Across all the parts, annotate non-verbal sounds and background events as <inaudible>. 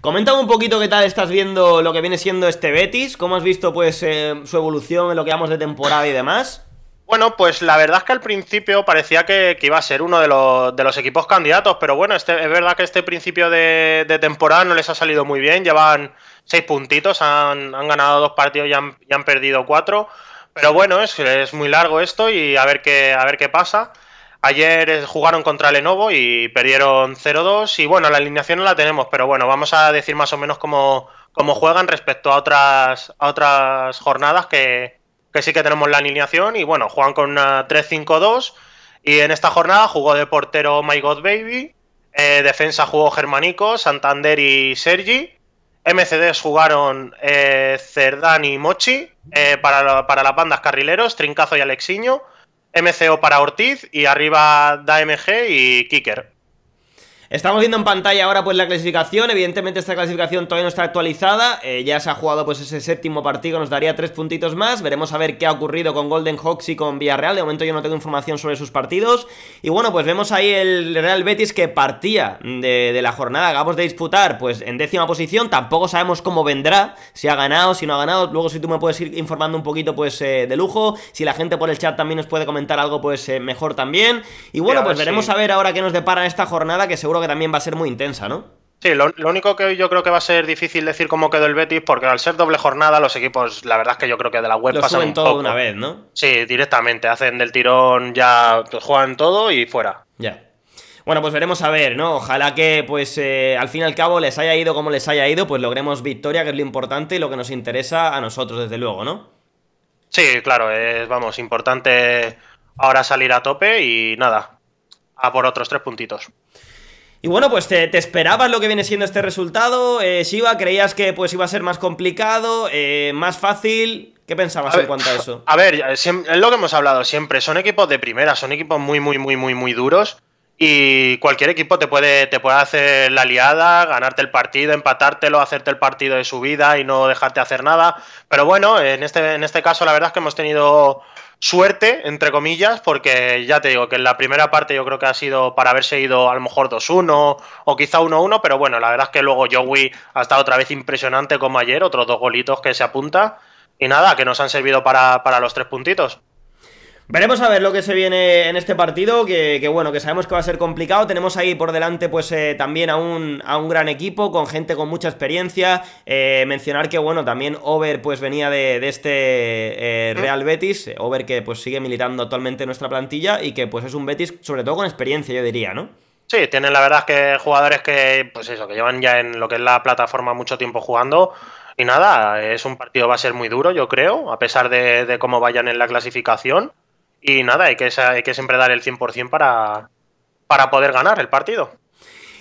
Comenta un poquito qué tal estás viendo lo que viene siendo este Betis, cómo has visto pues eh, su evolución en lo que vamos de temporada y demás. Bueno, pues la verdad es que al principio parecía que, iba a ser uno de los, equipos candidatos, pero bueno, este, es verdad que este principio de, temporada no les ha salido muy bien, llevan seis puntitos, han, ganado dos partidos y han, perdido cuatro, pero bueno, es, muy largo esto y a ver qué, a ver qué pasa. Ayer eh, jugaron contra Lenovo y perdieron 0-2 y bueno, la alineación no la tenemos, pero bueno, vamos a decir más o menos cómo, juegan respecto a otras, otras jornadas que, sí que tenemos la alineación y bueno, juegan con una 3-5-2 y en esta jornada jugó de portero My God Baby, eh, defensa jugó Germanico, Santander y Sergi, MCDs jugaron eh, Cerdán y Mochi, eh, para, para, las bandas carrileros, Trincazo y Alexiño, MCO para Ortiz y arriba MG y Kicker. Estamos viendo en pantalla ahora pues la clasificación, evidentemente esta clasificación todavía no está actualizada, eh, ya se ha jugado pues ese séptimo partido, nos daría tres puntitos más, veremos a ver qué ha ocurrido con Golden Hawks y con Villarreal, de momento yo no tengo información sobre sus partidos, y bueno, pues vemos ahí el Real Betis que partía de, la jornada, acabamos de disputar pues en décima posición, tampoco sabemos cómo vendrá, si ha ganado, si no ha ganado, luego si tú me puedes ir informando un poquito pues eh, de lujo, si la gente por el chat también nos puede comentar algo pues eh, mejor también, y bueno, pues veremos a ver ahora qué nos depara esta jornada, que seguro que también va a ser muy intensa, ¿no? Sí, lo, único que yo creo que va a ser difícil decir cómo quedó el Betis, porque al ser doble jornada, los equipos, la verdad es que yo creo que de la web pasan. todo de una vez, ¿no? Sí, directamente, hacen del tirón, ya juegan todo y fuera. Ya. Bueno, pues veremos a ver, ¿no? Ojalá que, pues, eh, al fin y al cabo les haya ido como les haya ido, pues logremos victoria, que es lo importante y lo que nos interesa a nosotros, desde luego, ¿no? Sí, claro, es, vamos, importante ahora salir a tope y nada, a por otros tres puntitos. Y bueno, pues te, te, esperabas lo que viene siendo este resultado, eh, Shiva, creías que pues iba a ser más complicado, eh, más fácil, ¿Qué pensabas en cuanto a eso? A ver, es lo que hemos hablado siempre, son equipos de primera, son equipos muy, muy, muy, muy, muy duros. Y cualquier equipo te puede, te puede hacer la liada, ganarte el partido, empatártelo, hacerte el partido de su vida y no dejarte hacer nada. Pero bueno, en este, en este caso la verdad es que hemos tenido suerte, entre comillas, porque ya te digo que en la primera parte yo creo que ha sido para haberse ido a lo mejor 2-1 o quizá 1-1, pero bueno, la verdad es que luego Joey ha estado otra vez impresionante como ayer, otros dos golitos que se apunta y nada, que nos han servido para, para los tres puntitos. Veremos a ver lo que se viene en este partido, que, bueno, que sabemos que va a ser complicado. Tenemos ahí por delante pues eh, también a un, a un gran equipo, con gente con mucha experiencia. Eh, mencionar que bueno, también Over pues venía de, este eh, Real Betis, Over que pues sigue militando actualmente en nuestra plantilla y que pues es un Betis sobre todo con experiencia, yo diría, ¿no? Sí, tienen la verdad que jugadores que, pues eso, que llevan ya en lo que es la plataforma mucho tiempo jugando. Y nada, es un partido va a ser muy duro, yo creo, a pesar de cómo vayan en la clasificación y nada, hay que, siempre dar el 100% para, para poder ganar el partido.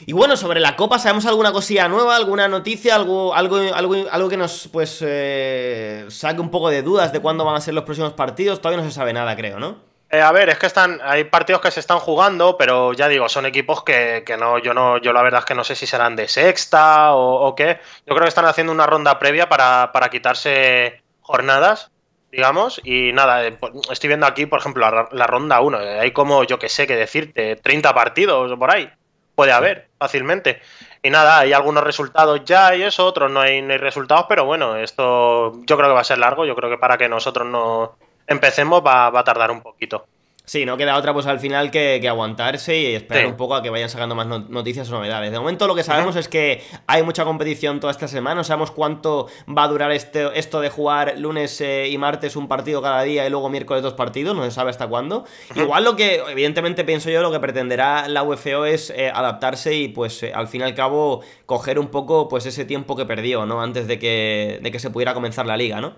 Y bueno, sobre la Copa, ¿sabemos alguna cosilla nueva, alguna noticia, algo, algo, algo, algo que nos pues eh, saque un poco de dudas de cuándo van a ser los próximos partidos? Todavía no se sabe nada, creo, ¿no? Eh, a ver, es que están, hay partidos que se están jugando, pero ya digo, son equipos que, no, yo no, yo la verdad es que no sé si serán de sexta o, o qué. Yo creo que están haciendo una ronda previa para, para quitarse jornadas digamos, y nada, eh, pues, estoy viendo aquí, por ejemplo, la, ronda 1, eh, hay como, yo que sé, que decirte, 30 partidos por ahí, puede haber, fácilmente. Y nada, hay algunos resultados ya y eso, otros no hay, no hay resultados, pero bueno, esto yo creo que va a ser largo, yo creo que para que nosotros no empecemos va, va a tardar un poquito. Sí, no queda otra pues al final que, aguantarse y esperar un poco a que vayan sacando más noticias o novedades. De momento lo que sabemos es que hay mucha competición toda esta semana, no sabemos cuánto va a durar este, esto de jugar lunes eh, y martes un partido cada día y luego miércoles dos partidos, no se sabe hasta cuándo. Igual lo que, evidentemente pienso yo, lo que pretenderá la UFO es eh, adaptarse y pues eh, al fin y al cabo coger un poco pues ese tiempo que perdió, ¿no? Antes de que, de que se pudiera comenzar la liga, ¿no?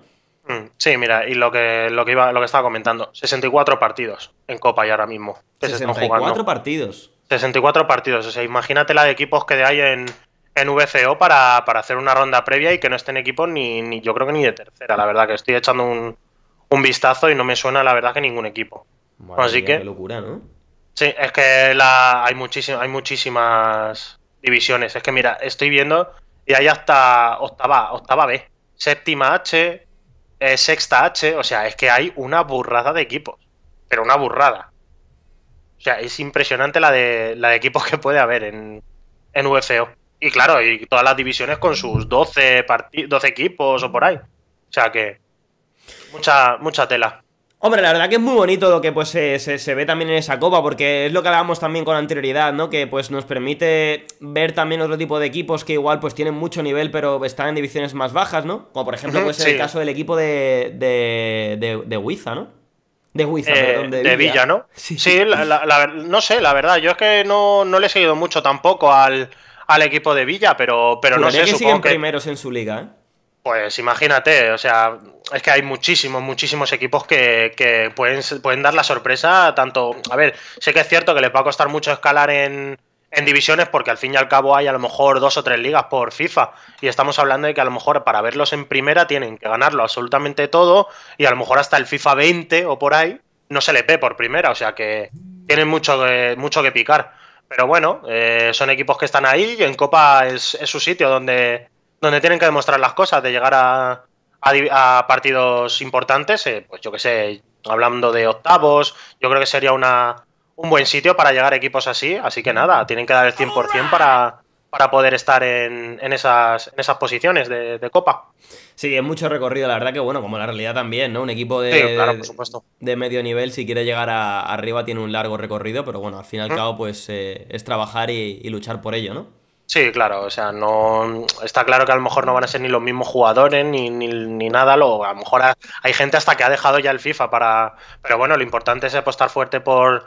Mm, sí, mira, y lo que, lo que, iba, lo que estaba comentando, 64 partidos en Copa y ahora mismo. 64 partidos. 64 partidos, o sea, imagínate la de equipos que hay en, en VCO para, hacer una ronda previa y que no estén equipos ni, yo creo que ni de tercera, la verdad que estoy echando un, un vistazo y no me suena la verdad que ningún equipo. Así que... locura, ¿no? Sí, es que la, hay, muchísimas hay muchísimas divisiones. Es que mira, estoy viendo y hay hasta octava, octava B, séptima H, sexta H, o sea, es que hay una burrada de equipos, pero una burrada. O sea, es impresionante la de, la equipos que puede haber en, en UFO. Y claro, y todas las divisiones con sus 12, 12 equipos o por ahí. O sea que mucha, mucha tela. Hombre, la verdad que es muy bonito lo que pues se, ve también en esa copa, porque es lo que hablábamos también con anterioridad, ¿no? Que pues nos permite ver también otro tipo de equipos que igual pues tienen mucho nivel, pero están en divisiones más bajas, ¿no? Como por ejemplo, puede ser el caso del equipo de, de, de, Huiza, ¿no? De Huiza, eh, perdón, de, Villa. ¿no? Sí, la, no sé, la verdad, yo es que no, no le he seguido mucho tampoco al, al equipo de Villa, pero, pero no sé. que siguen primeros en su liga, ¿eh? Pues imagínate, o sea, es que hay muchísimos, muchísimos equipos que, pueden, pueden dar la sorpresa, tanto, a ver, sé que es cierto que les va a costar mucho escalar en, divisiones porque al fin y al cabo hay a lo mejor dos o tres ligas por FIFA y estamos hablando de que a lo mejor para verlos en primera tienen que ganarlo absolutamente todo y a lo mejor hasta el FIFA 20 o por ahí no se le ve por primera, o sea que tienen mucho, que, eh, mucho que picar. Pero bueno, eh, son equipos que están ahí y en Copa es, es su sitio donde, donde tienen que demostrar las cosas, de llegar a, partidos importantes, eh, pues yo que sé, hablando de octavos, yo creo que sería una, un buen sitio para llegar a equipos así, así que nada, tienen que dar el 100% para, para poder estar en, en, esas, esas posiciones de, Copa. Sí, es mucho recorrido, la verdad que bueno, como la realidad también, ¿no? Un equipo de, de medio nivel, si quiere llegar arriba, tiene un largo recorrido, pero bueno, al fin y al mm. cabo, pues eh, es trabajar y luchar por ello, ¿no? Sí, claro, o sea, no está claro que a lo mejor no van a ser ni los mismos jugadores ni, ni, nada, Luego, a lo mejor hay gente hasta que ha dejado ya el FIFA para... Pero bueno, lo importante es apostar fuerte por,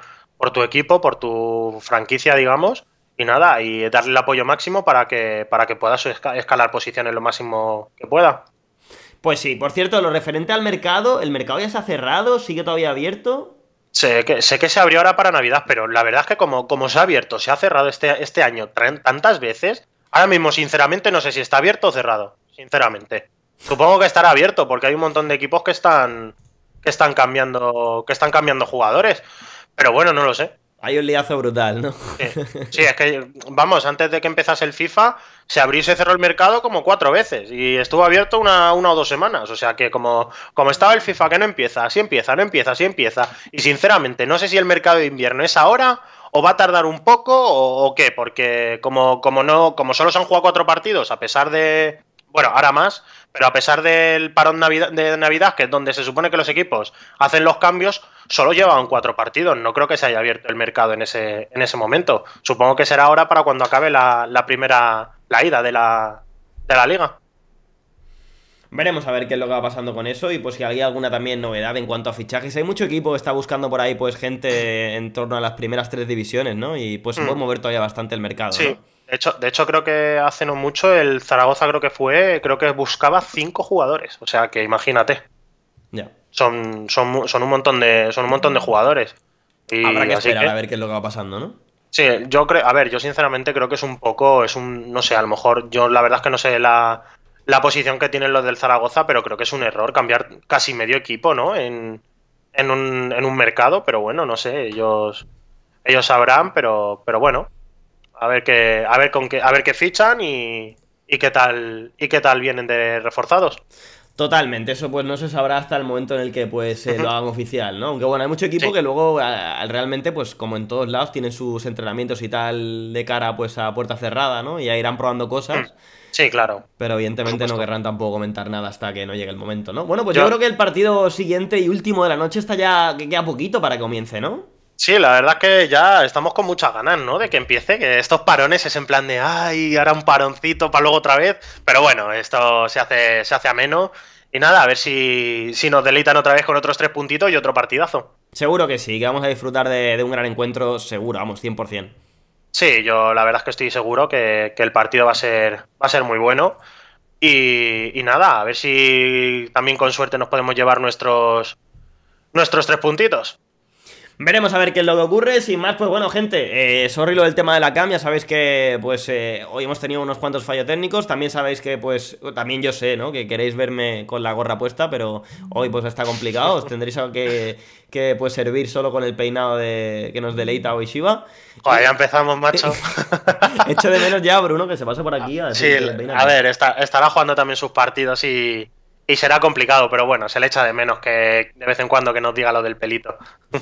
tu equipo, por tu franquicia, digamos, y nada, y darle el apoyo máximo para que, para que puedas escalar posiciones lo máximo que pueda. Pues sí, por cierto, lo referente al mercado, ¿el mercado ya se ha cerrado? ¿Sigue todavía abierto? Sé que, sé que se abrió ahora para Navidad, pero la verdad es que como, como se ha abierto, se ha cerrado este, este año tantas veces, ahora mismo sinceramente no sé si está abierto o cerrado, sinceramente. Supongo que estará abierto, porque hay un montón de equipos que están, que están cambiando, que están cambiando jugadores. Pero bueno, no lo sé. Hay un liazo brutal, ¿no? <laughs> Sí. es que, vamos, antes de que empezase el FIFA, se abrió y se cerró el mercado como cuatro veces y estuvo abierto una, una o dos semanas. O sea que como, como estaba el FIFA que no empieza, así empieza, no empieza, así empieza. Y sinceramente, no sé si el mercado de invierno es ahora o va a tardar un poco o, qué, porque como, como, no, como solo se han jugado cuatro partidos, a pesar de, bueno, ahora más, pero a pesar del parón de Navidad, que es donde se supone que los equipos hacen los cambios, solo llevan cuatro partidos. No creo que se haya abierto el mercado en ese, en ese momento. Supongo que será ahora para cuando acabe la, la primera, la ida de la, de la liga. Veremos a ver qué es lo que va pasando con eso y pues si hay alguna también novedad en cuanto a fichajes. Hay mucho equipo que está buscando por ahí pues gente en torno a las primeras tres divisiones, ¿no? Y pues se puede mm. mover todavía bastante el mercado, sí. De hecho, de hecho, creo que hace no mucho el Zaragoza creo que fue, creo que buscaba cinco jugadores. O sea que imagínate. Ya. Son, son, son, un montón de, son un montón de jugadores. Habrá que esperar a ver qué es lo que va pasando, ¿no? Sí, yo creo, a ver, yo sinceramente creo que es un poco, es un, no sé, a lo mejor, yo la verdad es que no sé la, la posición que tienen los del Zaragoza, pero creo que es un error cambiar casi medio equipo, ¿no? En, un, en un mercado, pero bueno, no sé, ellos, ellos sabrán, pero, pero bueno, a ver qué, a ver con qué, a ver qué fichan y, y qué tal, y qué tal vienen de reforzados. Totalmente, eso pues no se sabrá hasta el momento en el que pues lo <laughs> hagan oficial, ¿no? Aunque bueno, hay mucho equipo que luego realmente pues como en todos lados tienen sus entrenamientos y tal de cara pues a puerta cerrada, ¿no? Y ya irán probando cosas. Mm. Sí, claro. Pero evidentemente no querrán tampoco comentar nada hasta que no llegue el momento, ¿no? Bueno, pues yo, creo que el partido siguiente y último de la noche está ya que queda poquito para que comience, ¿no? Sí, la verdad es que ya estamos con muchas ganas, ¿no? De que empiece, que estos parones es en plan de, ay, ahora un paroncito para luego otra vez. Pero bueno, esto se hace, se hace ameno. Y nada, a ver si, si nos delitan otra vez con otros tres puntitos y otro partidazo. Seguro que sí, que vamos a disfrutar de, un gran encuentro, seguro, vamos, 100%. Sí, yo la verdad es que estoy seguro que, el partido va a ser, va a ser muy bueno. Y, y nada, a ver si también con suerte nos podemos llevar nuestros, nuestros tres puntitos. Veremos a ver qué es lo que ocurre. Sin más, pues bueno, gente, eh, sorry lo del tema de la cam. sabéis que, pues, eh, hoy hemos tenido unos cuantos fallos técnicos. También sabéis que, pues, también yo sé, ¿no? Que queréis verme con la gorra puesta, pero hoy, pues, está complicado. Os tendréis que, que pues, servir solo con el peinado de, que nos deleita hoy Shiva. Joder, ya empezamos, macho. hecho <laughs> de menos ya, Bruno, que se pase por aquí. A sí, a ver, estará jugando también sus partidos y y será complicado, pero bueno, se le echa de menos que de vez en cuando que nos diga lo del pelito. <laughs>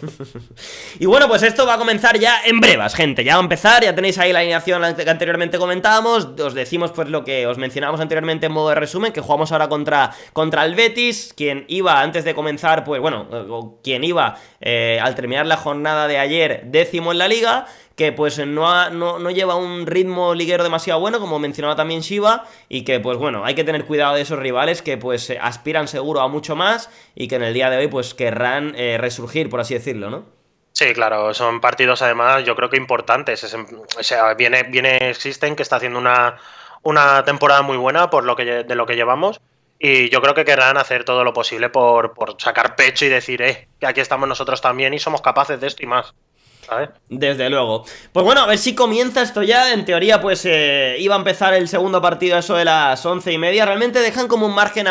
y bueno, pues esto va a comenzar ya en brevas, gente. Ya va a empezar, ya tenéis ahí la alineación que anteriormente comentábamos. Os decimos pues lo que os mencionábamos anteriormente en modo de resumen, que jugamos ahora contra, contra el Betis, quien iba antes de comenzar, pues bueno, eh, quien iba eh, al terminar la jornada de ayer décimo en la liga que pues no, no, lleva un ritmo liguero demasiado bueno, como mencionaba también Shiva, y que pues bueno, hay que tener cuidado de esos rivales que pues eh, aspiran seguro a mucho más y que en el día de hoy pues querrán eh, resurgir, por así decirlo, ¿no? Sí, claro, son partidos además yo creo que importantes. o sea, viene, viene Existen que está haciendo una, una temporada muy buena por lo que, de lo que llevamos y yo creo que querrán hacer todo lo posible por, por sacar pecho y decir, eh, que aquí estamos nosotros también y somos capaces de esto y más. Desde luego. Pues bueno, a ver si comienza esto ya. En teoría, pues eh, iba a empezar el segundo partido eso de las once y media. Realmente dejan como un margen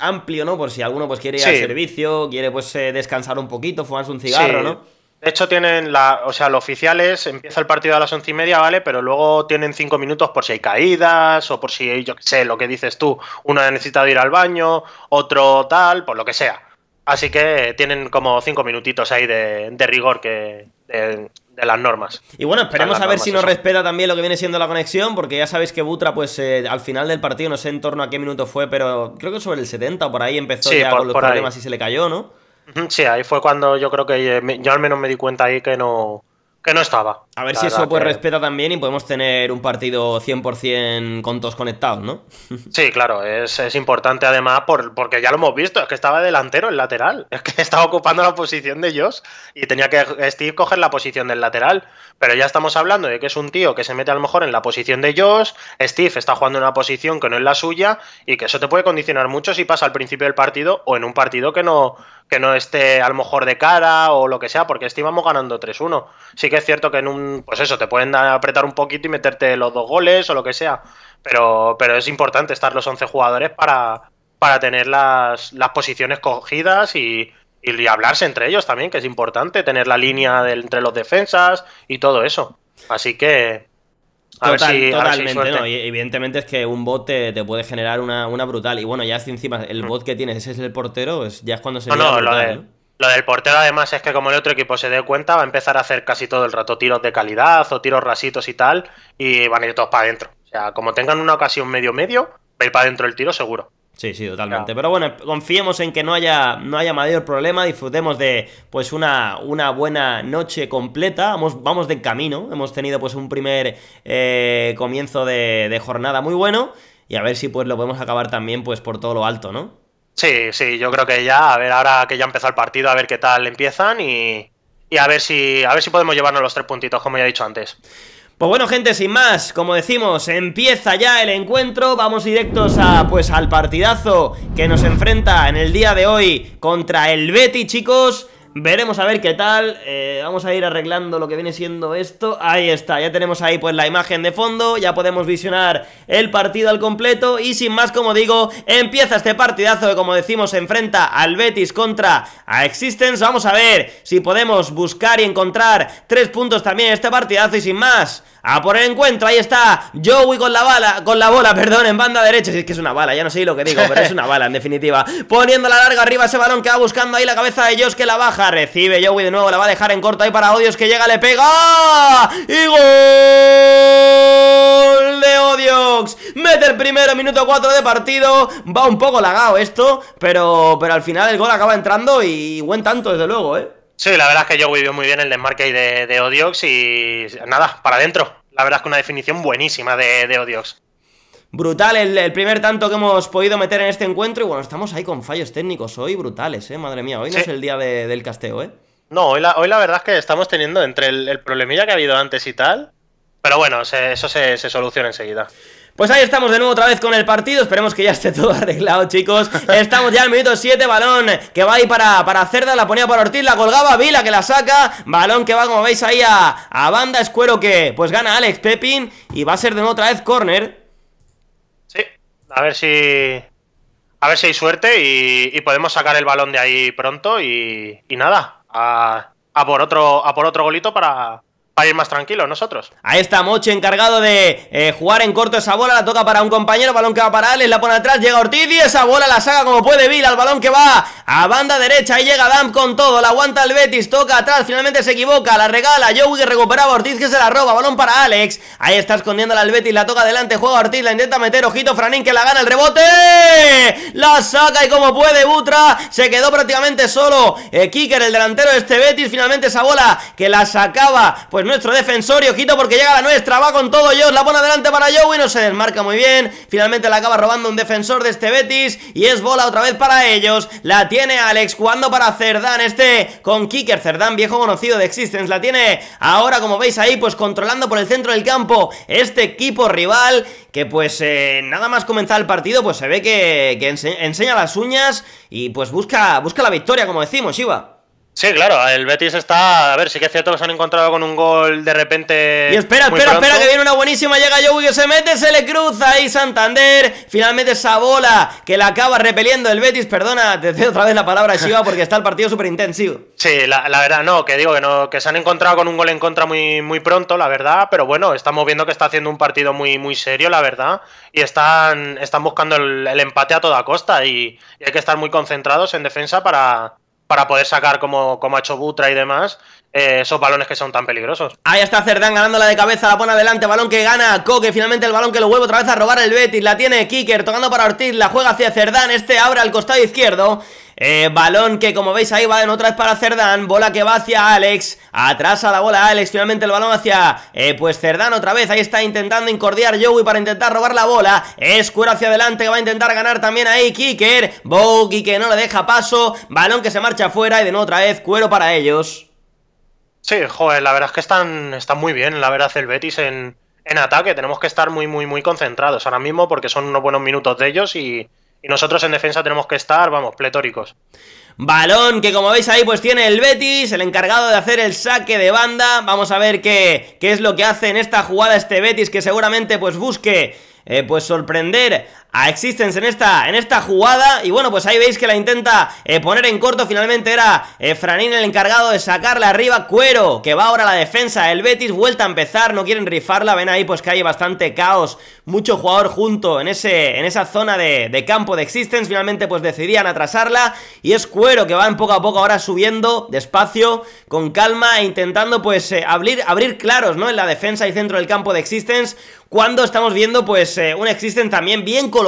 amplio, ¿no? Por si alguno pues quiere ir al servicio, quiere pues eh, descansar un poquito, fumarse un cigarro, ¿no? De hecho, tienen la. O sea, los oficiales, Empieza el partido a las once y media, ¿vale? Pero luego tienen cinco minutos por si hay caídas, o por si, yo qué sé, lo que dices tú, uno ha necesitado ir al baño, otro tal, por lo que sea. Así que tienen como cinco minutitos ahí de, rigor que, de, las normas. Y bueno, esperemos a ver si nos respeta también lo que viene siendo la conexión, porque ya sabéis que Butra, pues eh, al final del partido, no sé en torno a qué minuto fue, pero creo que sobre el 70 por ahí empezó ya con los problemas y se le cayó, ¿no? Sí, ahí fue cuando yo creo que eh, yo al menos me di cuenta ahí que no, que no estaba. A ver si eso pues respeta también y podemos tener un partido 100% con todos conectados, ¿no? <laughs> Sí, claro, es, importante además por, porque ya lo hemos visto, es que estaba delantero, el lateral, es que <laughs> estaba ocupando la posición de Josh y tenía que Steve coger la posición del lateral, pero ya estamos hablando de que es un tío que se mete a lo mejor en la posición de Josh, Steve está jugando en una posición que no es la suya y que eso te puede condicionar mucho si pasa al principio del partido o en un partido que no, que no esté a lo mejor de cara o lo que sea, porque este íbamos ganando 3-1. Sí que es cierto que en un, pues eso, te pueden apretar un poquito y meterte los dos goles o lo que sea, pero, pero es importante estar los 11 jugadores para, para tener las, posiciones cogidas y, y, hablarse entre ellos también, que es importante, tener la línea entre los defensas y todo eso. Así que, a totalmente, ¿no? evidentemente es que un bot te, puede generar una, brutal. Y bueno, ya es encima el mm. bot que tienes, ese es el portero, ya es cuando se. No, lo, ¿no? lo, del portero además es que como el otro equipo se dé cuenta, va a empezar a hacer casi todo el rato tiros de calidad o tiros rasitos y tal, y van a ir todos para adentro. O sea, como tengan una ocasión medio-medio, va a ir para adentro el tiro seguro. Sí, sí, totalmente. Pero bueno, confiemos en que no haya, no haya mayor problema, disfrutemos de pues una, una buena noche completa, vamos, vamos de camino, hemos tenido pues un primer eh, comienzo de, jornada muy bueno y a ver si pues lo podemos acabar también pues por todo lo alto, ¿no? Sí, sí, yo creo que ya, a ver, ahora que ya empezó el partido, a ver qué tal empiezan y, y a ver si, a ver si podemos llevarnos los tres puntitos, como ya he dicho antes. Pues bueno, gente, sin más, como decimos, empieza ya el encuentro, vamos directos a, pues, al partidazo que nos enfrenta en el día de hoy contra el Betty, chicos... Veremos a ver qué tal, eh, vamos a ir arreglando lo que viene siendo esto Ahí está, ya tenemos ahí pues la imagen de fondo, ya podemos visionar el partido al completo Y sin más, como digo, empieza este partidazo que como decimos se enfrenta al Betis contra a Existence Vamos a ver si podemos buscar y encontrar tres puntos también en este partidazo y sin más a por el encuentro, ahí está Joey con la bala, con la bola, <laughs> perdón, en banda derecha es que es una bala, ya no sé lo que digo, pero es una bala en definitiva Poniendo la larga arriba ese balón que va buscando ahí la cabeza de Josh que la baja recibe Joey de nuevo La va a dejar en corto ahí para Odios que llega, le pega Y gol de Odiox Mete el primero, minuto 4 de partido Va un poco lagado esto Pero, pero al final el gol acaba entrando Y buen tanto desde luego, ¿eh? Sí, la verdad es que Joey vio muy bien el desmarque de, de Odiox y nada, para adentro. La verdad es que una definición buenísima de, de Odiox. Brutal el, primer tanto que hemos podido meter en este encuentro. Y bueno, estamos ahí con fallos técnicos hoy brutales, ¿eh? Madre mía, hoy no es el día del casteo, ¿eh? No, hoy la, verdad es que estamos teniendo entre el, problemilla que ha habido antes y tal. Pero bueno, eso se, soluciona enseguida. Pues ahí estamos de nuevo otra vez con el partido, esperemos que ya esté <laughs> todo arreglado chicos Estamos ya en el minuto 7, balón que va ahí para, para Cerda, la ponía para Ortiz, la colgaba Vila que la saca Balón que va como veis ahí a, a banda, escuero que pues gana Alex Pepin y va a ser de nuevo otra vez córner a ver si. A ver si hay suerte y, podemos sacar el balón de ahí pronto y, nada. A, a, por otro, a por otro golito para, para ir más tranquilo, nosotros. Ahí está Moche encargado de eh, jugar en corto esa bola, la toca para un compañero, balón que va para Alex, la pone atrás, llega Ortiz y esa bola la saca como puede Vila, al balón que va a banda derecha, ahí llega Damp con todo, la aguanta el Betis, toca atrás, finalmente se equivoca, la regala, Joey que recuperaba Ortiz que se la roba, balón para Alex, ahí está escondiéndola el Betis, la toca adelante, juega Ortiz, la intenta meter, ojito Franín que la gana el rebote, la saca y como puede Butra, se quedó prácticamente solo, Kicker eh, el delantero de este Betis, finalmente esa bola que la sacaba, pues nuestro defensor y ojito porque llega la nuestra, va con todo yo la pone adelante para Joey, no se desmarca muy bien, finalmente la acaba robando un defensor de este Betis y es bola otra vez para ellos, la tiene Alex jugando para Cerdán este con Kicker, Cerdán viejo conocido de Existence, la tiene ahora como veis ahí pues controlando por el centro del campo este equipo rival que pues eh, nada más comenzar el partido pues se ve que, enseña las uñas y pues busca, busca la victoria como decimos Iba. Sí, claro, el Betis está. A ver, sí que es cierto que se han encontrado con un gol de repente. Y espera, espera, espera, que viene una buenísima. Llega Yogui que se mete, se le cruza ahí Santander. Finalmente esa bola que la acaba repeliendo el Betis. Perdona, te cedo otra vez la palabra, Shiva, porque está el partido súper intensivo. <laughs> Sí, la, verdad, no, que digo que no, que se han encontrado con un gol en contra muy, muy pronto, la verdad. Pero bueno, estamos viendo que está haciendo un partido muy, muy serio, la verdad. Y están, están buscando el, empate a toda costa. y hay que estar muy concentrados en defensa para para poder sacar como, como ha hecho Butra y demás eh, esos balones que son tan peligrosos. Ahí está Cerdán ganándola de cabeza, la pone adelante, balón que gana Coque, finalmente el balón que lo vuelve otra vez a robar el Betis, la tiene Kicker, tocando para Ortiz, la juega hacia Cerdán, este abre al costado izquierdo eh, balón que como veis ahí va en otra vez para Cerdán, bola que va hacia Alex, Atrás a la bola Alex, finalmente el balón hacia eh, pues Cerdán otra vez, ahí está intentando incordiar Joey para intentar robar la bola, Es cuero hacia adelante va a intentar ganar también ahí Kicker, Bogi que no le deja paso, balón que se marcha afuera y de nuevo otra vez Cuero para ellos. Sí, joder, la verdad es que están, están muy bien, la verdad el Betis en, en ataque, tenemos que estar muy muy muy concentrados ahora mismo porque son unos buenos minutos de ellos y y nosotros en defensa tenemos que estar, vamos, pletóricos. Balón que como veis ahí pues tiene el Betis, el encargado de hacer el saque de banda. Vamos a ver qué, qué es lo que hace en esta jugada este Betis que seguramente pues busque eh, pues sorprender a Existence en esta, en esta jugada y bueno, pues ahí veis que la intenta eh, poner en corto, finalmente era eh, Franín el encargado de sacarla arriba, Cuero, que va ahora a la defensa, el Betis vuelta a empezar, no quieren rifarla, ven ahí pues que hay bastante caos, mucho jugador junto en, ese, en esa zona de, campo de Existence, finalmente pues decidían atrasarla y es Cuero que van poco a poco ahora subiendo despacio, con calma e intentando pues eh, abrir, abrir claros, ¿no? En la defensa y centro del campo de Existence, cuando estamos viendo pues un Existence también bien con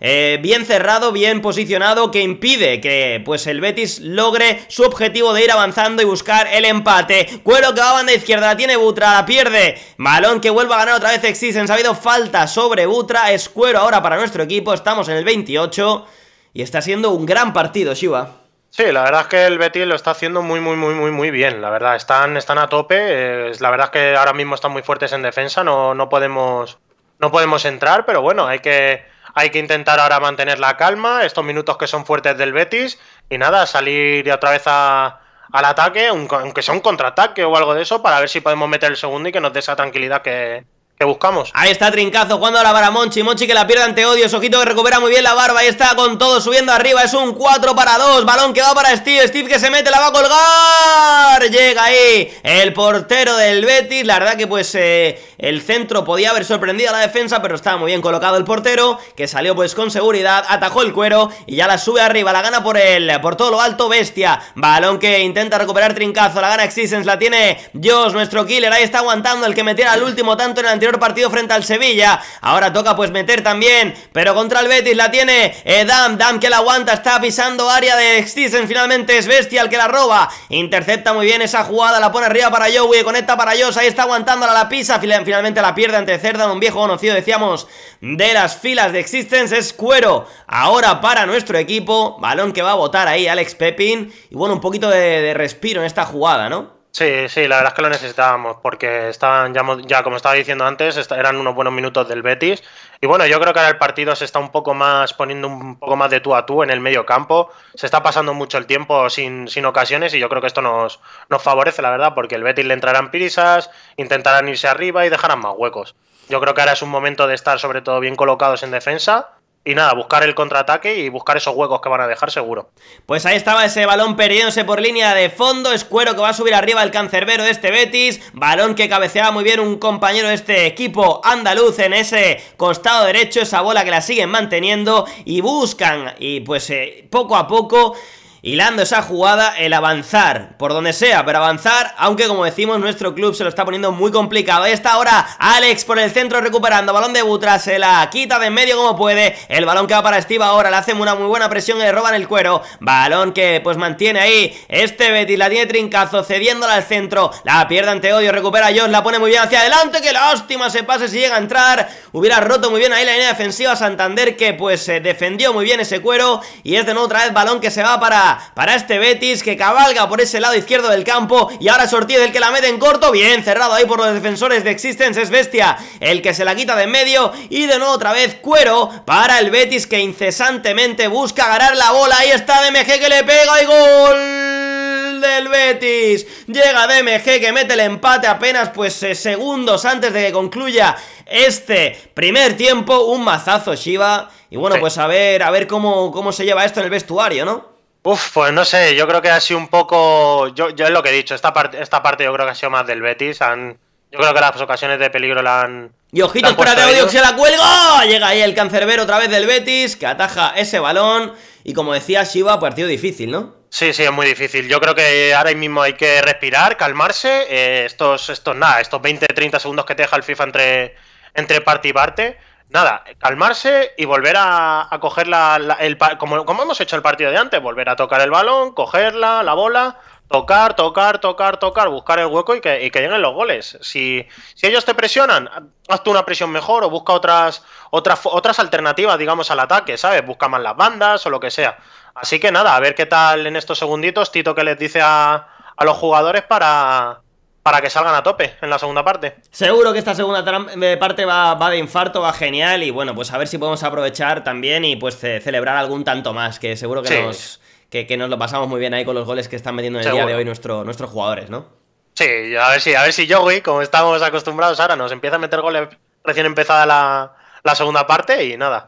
eh, bien cerrado, bien posicionado, que impide que pues el Betis logre su objetivo de ir avanzando y buscar el empate. Cuero que va a banda izquierda, la tiene Butra, la pierde. Malón que vuelva a ganar otra vez Existen. Ha habido falta sobre Butra, es Cuero ahora para nuestro equipo, estamos en el 28 y está siendo un gran partido, Shiva. Sí, la verdad es que el Betis lo está haciendo muy, muy, muy, muy, muy bien. La verdad, están, están a tope. Eh, la verdad es que ahora mismo están muy fuertes en defensa. No, no podemos no podemos entrar, pero bueno, hay que, hay que intentar ahora mantener la calma, estos minutos que son fuertes del Betis, y nada, salir otra vez al ataque, aunque sea un contraataque o algo de eso, para ver si podemos meter el segundo y que nos dé esa tranquilidad que, buscamos. Ahí está Trincazo jugando ahora para Monchi. Monchi que la pierde ante odio, Ojito que recupera muy bien la barba. Ahí está con todo subiendo arriba. Es un 4 para 2. Balón que va para Steve. Steve que se mete, la va a colgar. Llega ahí el portero del Betis. La verdad que pues eh, el centro podía haber sorprendido a la defensa, pero estaba muy bien colocado el portero. Que salió pues con seguridad. Atajó el cuero y ya la sube arriba. La gana por el, por todo lo alto, bestia. Balón que intenta recuperar Trincazo. La gana Existence. La tiene Dios, nuestro killer. Ahí está aguantando el que metiera el último tanto en el anterior partido frente al Sevilla. Ahora toca pues meter también, pero contra el Betis la tiene Edam, eh, Dam, que la aguanta, está pisando área de Existence, finalmente es Bestial que la roba, intercepta muy bien esa jugada, la pone arriba para Joey, conecta para Jos, ahí está aguantándola la pisa, finalmente la pierde ante Cerda, un viejo conocido, decíamos, de las filas de Existence, es Cuero, ahora para nuestro equipo, balón que va a votar ahí Alex Pepin, y bueno, un poquito de respiro en esta jugada, ¿no? Sí, sí, la verdad es que lo necesitábamos porque estaban ya, como estaba diciendo antes, eran unos buenos minutos del Betis y bueno, yo creo que ahora el partido se está un poco más poniendo un poco más de tú a tú en el medio campo, se está pasando mucho el tiempo sin, sin ocasiones y yo creo que esto nos, nos favorece, la verdad, porque el Betis le entrarán prisas, intentarán irse arriba y dejarán más huecos. Yo creo que ahora es un momento de estar sobre todo bien colocados en defensa y nada, buscar el contraataque y buscar esos huecos que van a dejar seguro. Pues ahí estaba ese balón perdiéndose por línea de fondo, escuero que va a subir arriba el cancerbero de este Betis, balón que cabeceaba muy bien un compañero de este equipo andaluz en ese costado derecho, esa bola que la siguen manteniendo y buscan y pues eh, poco a poco hilando esa jugada, el avanzar, por donde sea, pero avanzar, aunque como decimos, nuestro club se lo está poniendo muy complicado. esta hora Alex por el centro recuperando, balón de Butra, se la quita de en medio como puede, el balón que va para Steve ahora, le hacen una muy buena presión y le roban el cuero, balón que pues mantiene ahí este Betis, la tiene Trincazo, cediéndola al centro, la pierde ante Odio, recupera a Josh, la pone muy bien hacia adelante, que la lástima se pase si llega a entrar, hubiera roto muy bien ahí la línea defensiva Santander que pues eh, defendió muy bien ese cuero y es de nuevo otra vez balón que se va para para, este Betis que cabalga por ese lado izquierdo del campo y ahora sortido el que la mete en corto, bien cerrado ahí por los defensores de Existence, es Bestia el que se la quita de en medio y de nuevo otra vez Cuero para el Betis que incesantemente busca ganar la bola, ahí está DMG que le pega y gol del Betis, llega DMG que mete el empate apenas pues eh, segundos antes de que concluya este primer tiempo, un mazazo Shiva y bueno, pues a ver, a ver cómo, cómo se lleva esto en el vestuario, ¿no? Uf, pues no sé, yo creo que ha sido un poco. Yo, yo es lo que he dicho, esta parte, esta parte yo creo que ha sido más del Betis. Han, yo creo que las ocasiones de peligro la han. Y ojito, espérate, audio que se la cuelgo. Llega ahí el cancerbero otra vez del Betis, que ataja ese balón. Y como decía Shiva, partido difícil, ¿no? Sí, sí, es muy difícil. Yo creo que ahora mismo hay que respirar, calmarse. Eh, estos, estos, nada, estos 20-30 segundos que te deja el FIFA entre, entre parte y parte Nada, calmarse y volver a, coger la, el, como, como hemos hecho el partido de antes, volver a tocar el balón, cogerla, la bola, tocar, tocar, tocar, tocar, buscar el hueco y que, lleguen los goles. Si, si, ellos te presionan, haz tú una presión mejor o busca otras, otras, otras alternativas, digamos, al ataque, ¿sabes? Busca más las bandas o lo que sea. Así que nada, a ver qué tal en estos segunditos Tito que les dice a los jugadores para, para que salgan a tope en la segunda parte. Seguro que esta segunda eh, parte va, de infarto, va genial y bueno, pues a ver si podemos aprovechar también y pues celebrar algún tanto más, que seguro que, nos, que, nos lo pasamos muy bien ahí con los goles que están metiendo en el día de hoy nuestros jugadores, ¿no? Sí, a ver si, a ver si Joey, como estamos acostumbrados ahora, nos empieza a meter goles recién empezada la, la segunda parte y nada,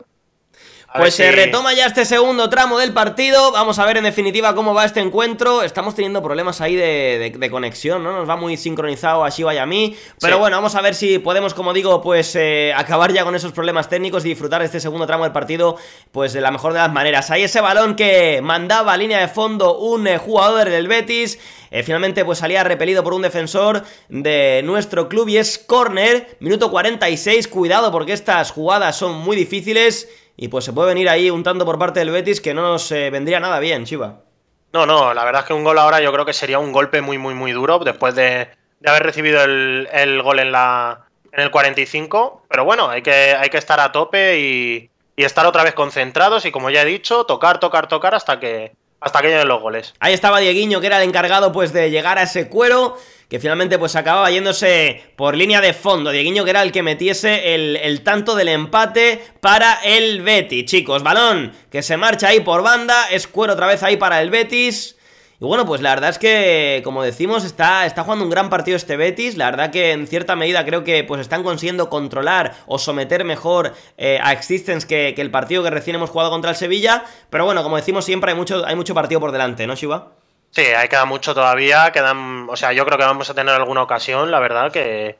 pues se retoma ya este segundo tramo del partido. Vamos a ver en definitiva cómo va este encuentro. Estamos teniendo problemas ahí de, conexión, ¿no? Nos va muy sincronizado a vaya a mí. Pero bueno, vamos a ver si podemos, como digo, pues eh, acabar ya con esos problemas técnicos y disfrutar de este segundo tramo del partido, pues de la mejor de las maneras. Ahí ese balón que mandaba a línea de fondo un eh, jugador del Betis. Eh, finalmente, pues salía repelido por un defensor de nuestro club y es corner Minuto 46. Cuidado porque estas jugadas son muy difíciles. Y pues se puede venir ahí un tanto por parte del Betis que no nos eh, vendría nada bien, Chiva. No, no, la verdad es que un gol ahora yo creo que sería un golpe muy, muy, muy duro después de, haber recibido el, gol en, la, en el 45. Pero bueno, hay que, hay que estar a tope y, y estar otra vez concentrados y como ya he dicho, tocar, tocar, tocar hasta que, hasta que lleguen los goles. Ahí estaba Dieguiño, que era el encargado pues de llegar a ese cuero, que finalmente pues acababa yéndose por línea de fondo. Dieguiño que era el que metiese el, el tanto del empate para el Betis. Chicos, balón que se marcha ahí por banda, es cuero otra vez ahí para el Betis... Y bueno, pues la verdad es que, como decimos, está, está jugando un gran partido este Betis. La verdad que en cierta medida creo que pues están consiguiendo controlar o someter mejor eh, a Existence que, el partido que recién hemos jugado contra el Sevilla. Pero bueno, como decimos siempre, hay mucho, hay mucho partido por delante, ¿no, Shiva? Sí, hay queda mucho todavía. Quedan, o sea, yo creo que vamos a tener alguna ocasión, la verdad, que,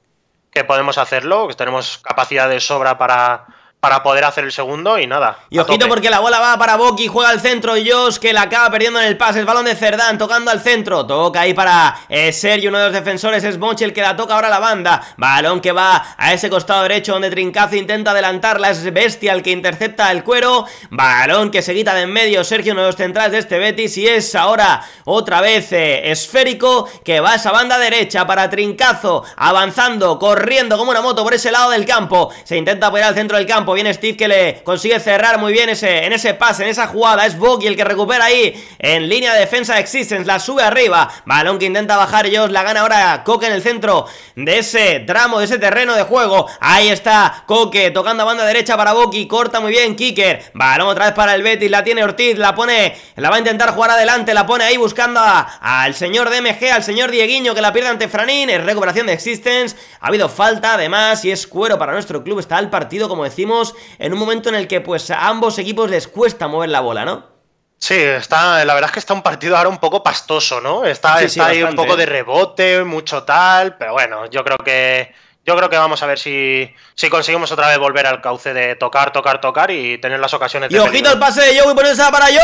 que podemos hacerlo, que tenemos capacidad de sobra para para poder hacer el segundo y nada. Y ojito porque la bola va para Boki, juega al centro Y Jos, que la acaba perdiendo en el pase, el balón de Cerdán tocando al centro, toca ahí para eh, Sergio, uno de los defensores es Bonchi el que la toca ahora la banda, balón que va a ese costado derecho donde Trincazo intenta adelantarla, es Bestia el que intercepta el cuero, balón que se quita de en medio Sergio, uno de los centrales de este Betis y es ahora otra vez eh, esférico que va a esa banda derecha para Trincazo, avanzando, corriendo como una moto por ese lado del campo, se intenta apoyar al centro del campo Viene Steve que le consigue cerrar muy bien ese, en ese pase, en esa jugada. Es Boki el que recupera ahí en línea de defensa de Existence. La sube arriba. Balón que intenta bajar ellos. La gana ahora Coque en el centro de ese tramo, de ese terreno de juego. Ahí está Coque tocando a banda derecha para Boki. Corta muy bien Kicker. Balón otra vez para el Betis. La tiene Ortiz. La pone, la va a intentar jugar adelante. La pone ahí buscando al señor DMG, al señor Dieguinho que la pierde ante Franín. Es recuperación de Existence. Ha habido falta además y es cuero para nuestro club. Está el partido, como decimos en un momento en el que pues a ambos equipos les cuesta mover la bola, ¿no? Sí, está, la verdad es que está un partido ahora un poco pastoso, ¿no? Está, está ahí un poco de rebote, mucho tal, pero bueno, yo creo que yo creo que vamos a ver si, si conseguimos otra vez volver al cauce de tocar, tocar, tocar y tener las ocasiones Y ojito el pase de por esa para yo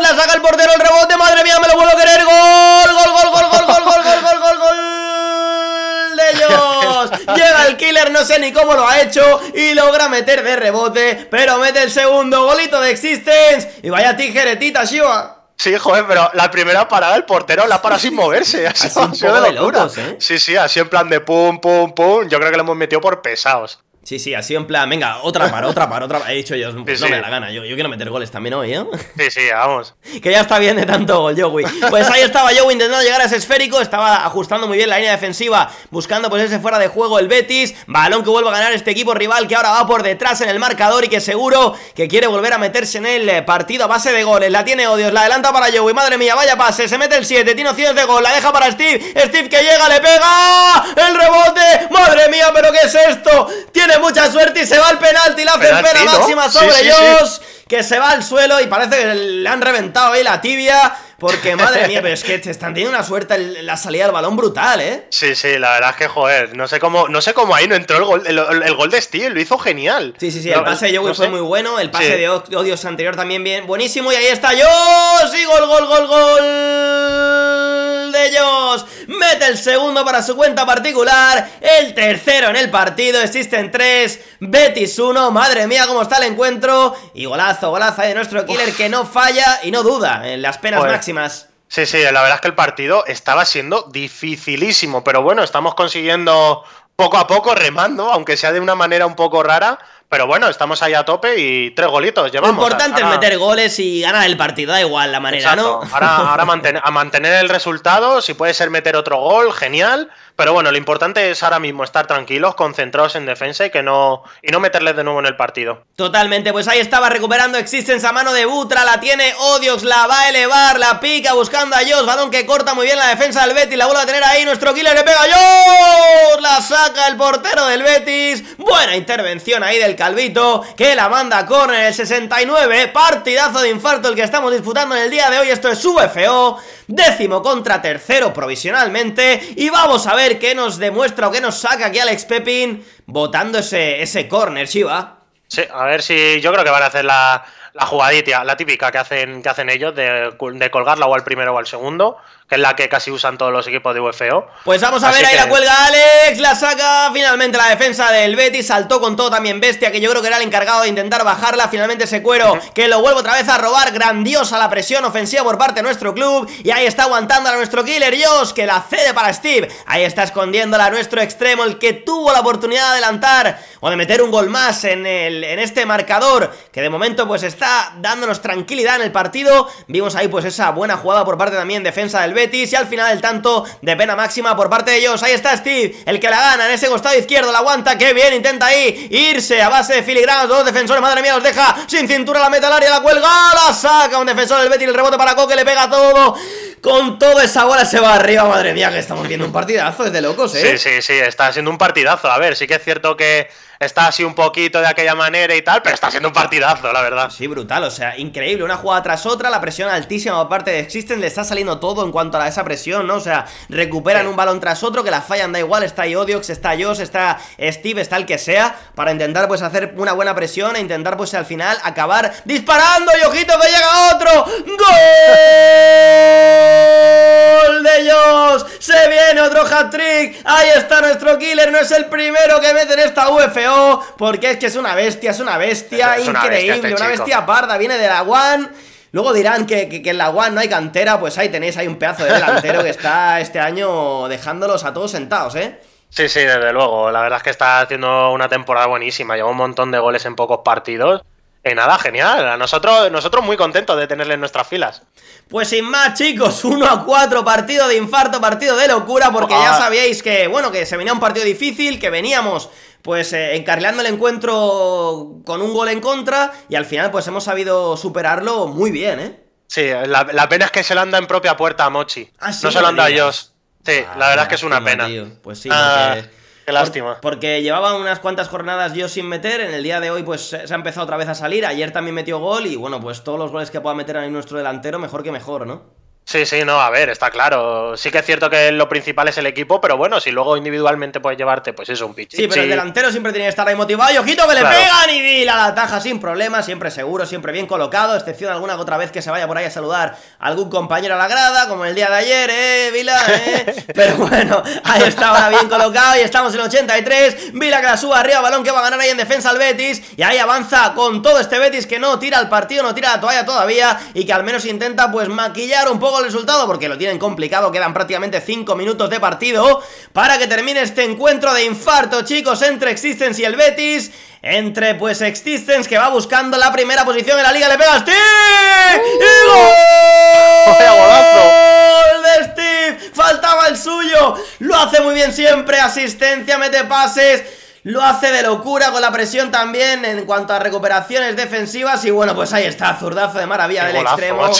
la saca el portero, el rebote, madre mía, me lo vuelvo a querer, gol, gol, gol, gol, gol, gol, gol, gol, gol. <laughs> Lleva el killer, no sé ni cómo lo ha hecho Y logra meter de rebote Pero mete el segundo golito de Existence Y vaya tijeretita, Shiva Sí, joder, pero la primera parada el portero la para sin moverse. Sí, sí, así en plan de pum, pum, pum. Yo creo que lo hemos metido por pesados. Sí, sí, así en plan, venga, otra para, otra para, otra He dicho yo, no me da la gana, yo, quiero meter goles también hoy, ¿eh? Sí, sí, vamos. que ya está bien de tanto gol, Joey. Pues ahí estaba Joey intentando llegar a ese esférico, estaba ajustando muy bien la línea defensiva, buscando pues ese fuera de juego el Betis, balón que vuelve a ganar este equipo rival que ahora va por detrás en el marcador y que seguro que quiere volver a meterse en el eh, partido a base de goles. La tiene Odios, la adelanta para Joey, madre mía, vaya pase, se mete el 7, tiene opciones de gol, la deja para Steve, Steve que llega, le pega, el rebote, madre mía, pero ¿qué es esto? Tiene mucha suerte y se va al penalti. La hace máxima sobre ellos. que se va al suelo y parece que le han reventado ahí la tibia. Porque madre mía, pero es que están teniendo una suerte la salida del balón brutal, ¿eh? Sí, sí, la verdad es que joder. No sé cómo, no sé cómo ahí no entró el gol, el, gol de Steel, lo hizo genial. Sí, sí, sí, el pase de fue muy bueno, el pase de Odios anterior también bien, buenísimo. Y ahí está Josh y gol, gol, gol, gol ellos. Mete el segundo para su cuenta particular. El tercero en el partido. Existen tres. Betis uno, Madre mía, cómo está el encuentro. Y golazo, golazo de nuestro killer que no falla y no duda en las penas máximas. Sí, sí, la verdad es que el partido estaba siendo dificilísimo, pero bueno, estamos consiguiendo poco a poco remando, aunque sea de una manera un poco rara, pero bueno, estamos ahí a tope y tres golitos llevamos. Lo importante es meter goles y ganar el partido, da igual la manera, ¿no? Ahora, ahora a mantener el resultado, si puede ser meter otro gol, genial. Pero bueno, lo importante es ahora mismo estar tranquilos, concentrados en defensa y que no y no meterles de nuevo en el partido. Totalmente, pues ahí estaba recuperando Existence a mano de Butra, la tiene odios la va a elevar, la pica buscando a Jos, balón que corta muy bien la defensa del Betis, la vuelve a tener ahí, nuestro killer le pega a la saca el portero del Betis. Buena intervención ahí del Calvito que la manda córner el 69. Partidazo de infarto el que estamos disputando en el día de hoy. Esto es UFO. Décimo contra tercero provisionalmente. Y vamos a ver qué nos demuestra o qué nos saca aquí Alex Pepin votando ese, ese corner, Chiva. Sí, a ver si yo creo que van a hacer la, la jugadita, la típica que hacen, que hacen ellos de, de colgarla o al primero o al segundo es la que casi usan todos los equipos de UFO. Pues vamos a ver ahí la cuelga Alex, la saca finalmente la defensa del Betis, saltó con todo también Bestia, que yo creo que era el encargado de intentar bajarla, finalmente ese cuero que lo vuelvo otra vez a robar, grandiosa la presión ofensiva por parte de nuestro club, y ahí está aguantando a nuestro killer Dios que la cede para Steve, ahí está escondiéndola a nuestro extremo, el que tuvo la oportunidad de adelantar o de meter un gol más en, el, en este marcador, que de momento pues está dándonos tranquilidad en el partido, vimos ahí pues esa buena jugada por parte también defensa del Betis, y al final del tanto de pena máxima por parte de ellos. Ahí está Steve, el que la gana en ese costado izquierdo, la aguanta, qué bien, intenta ahí irse a base de filigranos, dos defensores, madre mía, los deja sin cintura la meta al área, la cuelga, la saca un defensor del Betis, el rebote para Coque, le pega todo. Con toda esa bola se va arriba, madre mía, que estamos viendo un partidazo, es de locos, ¿eh? Sí, sí, sí, está siendo un partidazo. A ver, sí que es cierto que está así un poquito de aquella manera y tal, pero está siendo un partidazo, la verdad. Sí, brutal, o sea, increíble, una jugada tras otra, la presión altísima aparte de Existen, le está saliendo todo en cuanto a esa presión, ¿no? O sea, recuperan un balón tras otro, que la fallan, da igual, está Iodiox, está Josh, está Steve, está el que sea, para intentar pues hacer una buena presión e intentar pues al final acabar disparando y ojito que llega otro, ¡Gol! de Josh, se viene otro hat-trick, ahí está nuestro killer, no es el primero que mete en esta UFO porque es que es una bestia, es una bestia este increíble, una bestia, parda, viene de la One. Luego dirán que, en la One no hay cantera, pues ahí tenéis, hay un pedazo de delantero que está este año dejándolos a todos sentados, ¿eh? Sí, sí, desde luego. La verdad es que está haciendo una temporada buenísima. Lleva un montón de goles en pocos partidos. Y nada, genial. A nosotros, nosotros muy contentos de tenerle en nuestras filas. Pues sin más, chicos, 1 a 4, partido de infarto, partido de locura, porque ya ah. sabíais que, bueno, que se venía un partido difícil, que veníamos pues eh, encarreando el encuentro con un gol en contra y al final pues hemos sabido superarlo muy bien, ¿eh? Sí, la, pena es que se lo anda en propia puerta a Mochi. Ah, no se lo anda a ellos. Sí, la ah, verdad es que es una pena. Pues sí, ah, qué lástima. Porque llevaba unas cuantas jornadas yo sin meter, en el día de hoy pues se ha empezado otra vez a salir, ayer también metió gol y bueno, pues todos los goles que pueda meter ahí nuestro delantero, mejor que mejor, ¿no? Sí, sí, no, a ver, está claro. Sí que es cierto que lo principal es el equipo, pero bueno, si luego individualmente puedes llevarte, pues es un pitch. Sí, pero el delantero siempre tiene que estar ahí motivado y ojito que le pegan y la ataja sin problema siempre seguro, siempre bien colocado, excepción alguna otra vez que se vaya por ahí a saludar algún compañero a la grada, como el día de ayer, eh, Vila, eh. <laughs> pero bueno, ahí está ahora bien colocado y estamos en el 83, Vila que la suba arriba, balón que va a ganar ahí en defensa al Betis y ahí avanza con todo este Betis que no tira el partido, no tira la toalla todavía y que al menos intenta pues maquillar un poco el resultado porque lo tienen complicado, quedan prácticamente 5 minutos de partido para que termine este encuentro de infarto, chicos, entre Existence y el Betis entre pues Existence que va buscando la primera posición en la liga, le pega a Steve ¡Uh! ¡Y <laughs> gol! de Steve! Faltaba el suyo, lo hace muy bien siempre, asistencia, mete pases lo hace de locura con la presión también en cuanto a recuperaciones defensivas. Y bueno, pues ahí está, zurdazo de maravilla del extremo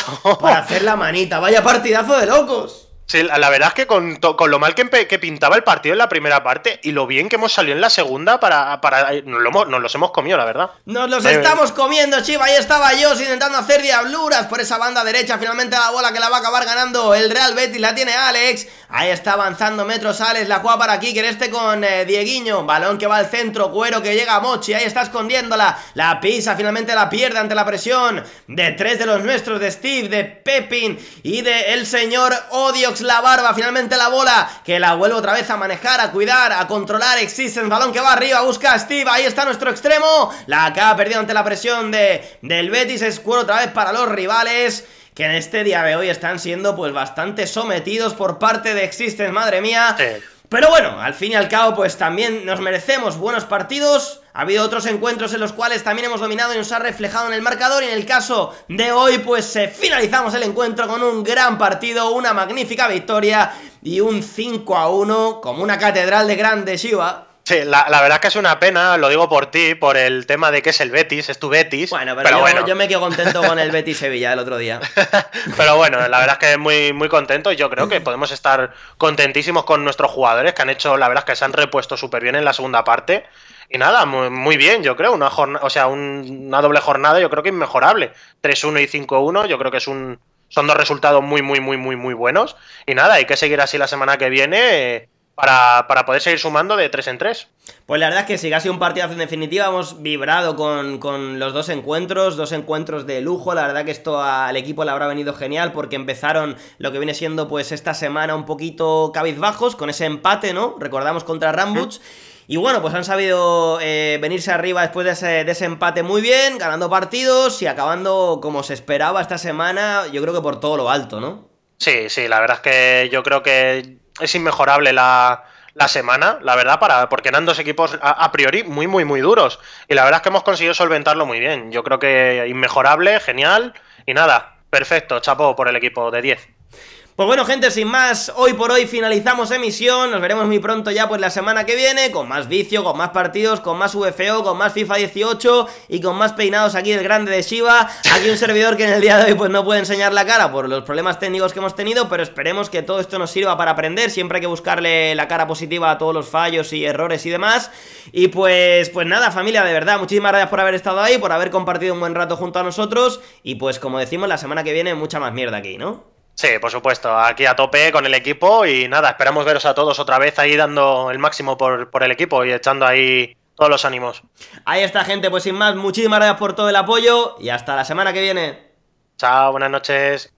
para hacer la manita. Vaya partidazo de locos. Sí, la, verdad es que con, lo mal que, pintaba el partido en la primera parte y lo bien que hemos salido en la segunda para... para eh, nos, los hemos comido, la verdad. Nos los eh, estamos comiendo, Chiva. Ahí estaba yo intentando hacer diabluras por esa banda derecha. Finalmente la bola que la va a acabar ganando el Real Betis la tiene Alex. Ahí está avanzando metros Alex. La juega para que este con Dieguinho Dieguiño. Balón que va al centro. Cuero que llega Mochi. Ahí está escondiéndola. La pisa. Finalmente la pierde ante la presión de tres de los nuestros. De Steve, de Pepin y de el señor Odio la barba, finalmente la bola, que la vuelve otra vez a manejar, a cuidar, a controlar, Existence, balón que va arriba, busca a Steve, ahí está nuestro extremo, la acaba perdido ante la presión de, del Betis, Square otra vez para los rivales que en este día de hoy están siendo pues bastante sometidos por parte de Existence, madre mía. Pero bueno, al fin y al cabo, pues también nos merecemos buenos partidos. Ha habido otros encuentros en los cuales también hemos dominado y nos ha reflejado en el marcador y en el caso de hoy pues se eh, finalizamos el encuentro con un gran partido, una magnífica victoria y un 5 a 1 como una catedral de grande Shiva. Sí, la, verdad es que es una pena, lo digo por ti, por el tema de que es el Betis, es tu Betis. Bueno, pero, yo, bueno. yo, me quedo contento con el <laughs> Betis Sevilla el otro día. <laughs> pero bueno, la verdad es que muy, muy contento y yo creo que podemos estar contentísimos con nuestros jugadores que han hecho, la verdad es que se han repuesto súper bien en la segunda parte. Y nada, muy, bien, yo creo, una jornada, o sea, una doble jornada yo creo que inmejorable. 3-1 y 5-1, yo creo que es un, son dos resultados muy, muy, muy, muy, muy buenos. Y nada, hay que seguir así la semana que viene. Eh, para, poder seguir sumando de 3 en 3. Pues la verdad es que si ha sido un partido en definitiva, hemos vibrado con, los dos encuentros, dos encuentros de lujo, la verdad que esto al equipo le habrá venido genial porque empezaron lo que viene siendo pues esta semana un poquito cabizbajos con ese empate, ¿no? Recordamos contra Rambuts. Mm. Y bueno, pues han sabido eh, venirse arriba después de ese, empate muy bien, ganando partidos y acabando como se esperaba esta semana, yo creo que por todo lo alto, ¿no? Sí, sí, la verdad es que yo creo que es inmejorable la, la semana, la verdad, para, porque eran dos equipos a, priori muy, muy, muy duros. Y la verdad es que hemos conseguido solventarlo muy bien. Yo creo que inmejorable, genial. Y nada, perfecto, chapo por el equipo de 10. Pues bueno, gente, sin más, hoy por hoy finalizamos emisión, nos veremos muy pronto ya pues la semana que viene, con más vicio, con más partidos, con más UFO, con más FIFA 18 y con más peinados aquí del grande de Shiva, aquí un servidor que en el día de hoy pues no puede enseñar la cara por los problemas técnicos que hemos tenido, pero esperemos que todo esto nos sirva para aprender, siempre hay que buscarle la cara positiva a todos los fallos y errores y demás, y pues, pues nada, familia, de verdad, muchísimas gracias por haber estado ahí, por haber compartido un buen rato junto a nosotros, y pues como decimos, la semana que viene mucha más mierda aquí, ¿no? Sí, por supuesto, aquí a tope con el equipo y nada, esperamos veros a todos otra vez ahí dando el máximo por, el equipo y echando ahí todos los ánimos. Ahí está, gente, pues sin más, muchísimas gracias por todo el apoyo y hasta la semana que viene. Chao, buenas noches.